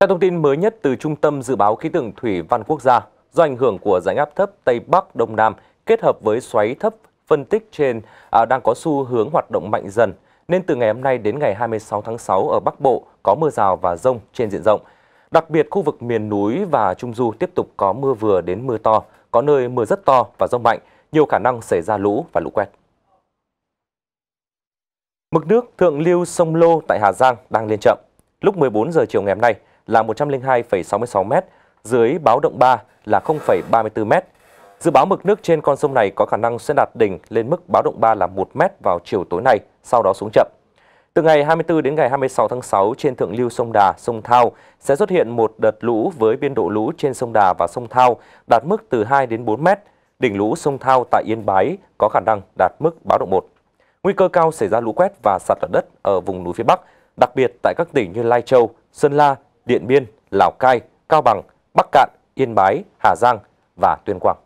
Theo thông tin mới nhất từ Trung tâm Dự báo Khí tượng Thủy văn Quốc gia, do ảnh hưởng của rãnh áp thấp Tây Bắc Đông Nam kết hợp với xoáy thấp phân tích trên à, đang có xu hướng hoạt động mạnh dần, nên từ ngày hôm nay đến ngày 26 tháng 6 ở Bắc Bộ có mưa rào và rông trên diện rộng. Đặc biệt khu vực miền núi và Trung Du tiếp tục có mưa vừa đến mưa to, có nơi mưa rất to và rông mạnh, nhiều khả năng xảy ra lũ và lũ quét. Mực nước thượng lưu sông Lô tại Hà Giang đang lên chậm. Lúc 14 giờ chiều ngày hôm nay, là 102,66 m, dưới báo động 3 là 0,34 m. Dự báo mực nước trên con sông này có khả năng sẽ đạt đỉnh lên mức báo động 3 là 1 m vào chiều tối nay, sau đó xuống chậm. Từ ngày 24 đến ngày 26 tháng 6 trên thượng lưu sông Đà, sông Thao sẽ xuất hiện một đợt lũ với biên độ lũ trên sông Đà và sông Thao đạt mức từ 2 đến 4 m. Đỉnh lũ sông Thao tại Yên Bái có khả năng đạt mức báo động 1. Nguy cơ cao xảy ra lũ quét và sạt lở đất ở vùng núi phía Bắc, đặc biệt tại các tỉnh như Lai Châu, Sơn La, Điện Biên, Lào Cai, Cao Bằng, Bắc Cạn, Yên Bái, Hà Giang và Tuyên Quang.